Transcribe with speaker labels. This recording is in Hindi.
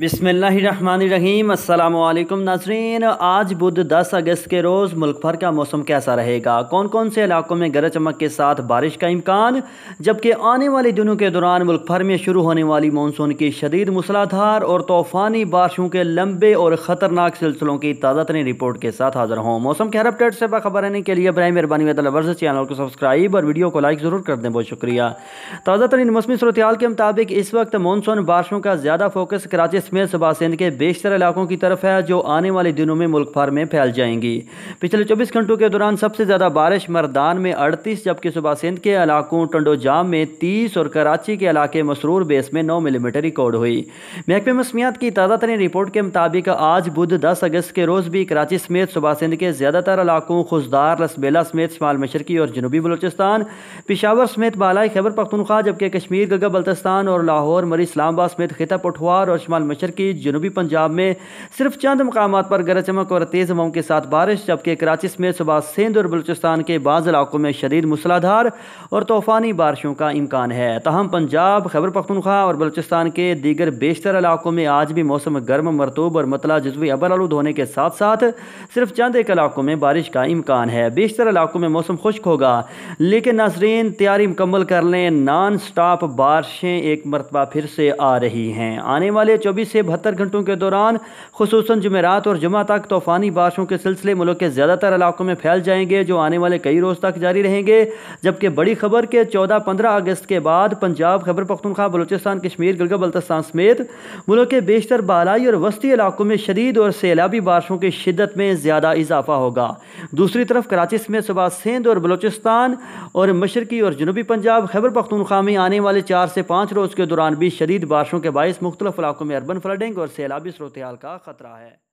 Speaker 1: बिसमीम अल्लाम नाजरीन आज बुध 10 अगस्त के रोज़ मुल्क भर का मौसम कैसा रहेगा कौन कौन से इलाकों में गरज चमक के साथ बारिश का इम्कान जबकि आने वाले दिनों के दौरान मुल्क भर में शुरू होने वाली मानसून की शदीद मूसलाधार और तूफ़ानी बारिशों के लंबे और ख़तरनाक सिलसिलों की ताज़ा तरीन रिपोर्ट के साथ हाजिर हों मौसम के हर अपडेट से बाखबर रहने के लिए बर मेहरबानी वर्ज चैनल को सब्सक्राइब और वीडियो को लाइक ज़रूर कर दें बहुत शुक्रिया ताज़ा तरीन मौसमी सूरत के मुताबिक इस वक्त मानसून बारिशों का ज़्यादा फोकस कराची इसमें सुबह सिंध के बेशतर इलाकों की तरफ है जो आने वाले दिनों में मुल्क भर में फैल जाएंगी पिछले चौबीस घंटों के दौरान सबसे ज़्यादा बारिश मरदान में अड़तीस जबकि सुबह सिंध के इलाकों टंडोजाम में तीस और कराची के इलाके मसरूर बेस में नौ मिलीमीटर रिकॉर्ड हुई महकमे मसमियात की ताज़ा तरीन रिपोर्ट के मुताबिक आज बुध दस अगस्त के रोज़ भी कराची समेत सुबह सिंध के ज़्यादातर इलाकों खुशदार रसबेला समेत शमाल मशरकी और जनूबी बलोचिस्तान पिशावर समेत बालाई खैबर पख्तनख्वा जबकि कश्मीर गगा बल्तस्तान और लाहौर मरी इस्लामाबाद समेत खिता पठवार और शुमाल बुलंदशहर की जनूबी पंजाब में सिर्फ चंद मकाम पर गरज चमक और तेज़ हवाओं के साथ बारिश जबकि कराची में सुबह सिंध और बलूचिस्तान के बाद इलाकों में शदीद मूसलाधार और तूफ़ानी बारिशों का इम्कान है तहम पंजाब खैबर पख्तनखा और बलूचिस्तान के दीगर बेशतर इलाकों में आज भी मौसम गर्म मरतूब और मतला जजवी अबर आलूद होने के साथ साथ सिर्फ चंद एक इलाकों में बारिश का इम्कान है बेशतर इलाकों में मौसम खुश्क होगा लेकिन नाजरीन तैयारी मुकम्मल कर लें नॉन स्टॉप बारिशें एक मरतबा फिर से आ रही हैं आने वाले चौबीस से बहत्तर घंटों के दौरान खसूस जमेरात और जुमा तक तूफ़ानी बारिशों के सिलसिले मुल्क के ज़्यादातर इलाकों में फैल जाएंगे जो आने वाले कई रोज़ तक जारी रहेंगे जबकि बड़ी खबर के चौदह पंद्रह अगस्त के बाद पंजाब खबर पख्तनखा बलोचिस्तान कश्मीर गिलगा बल्तस्तान समेत मुल्क के बेशतर बालाई और वस्ती इलाकों में शदीद और सैलाबी बारिशों की शिदत में ज़्यादा इजाफा होगा दूसरी तरफ कराची समेत सुबह सिंध और बलोचिस्तान और मशरकी और जनूबी पंजाब खैबर पख्तूनखा में आने वाले चार से पाँच रोज़ के दौरान भी शदीद बारिशों के बायस मुख्तलिफ इलाकों में अर्बन फ्लडिंग और सैलाबी सूरत का ख़तरा है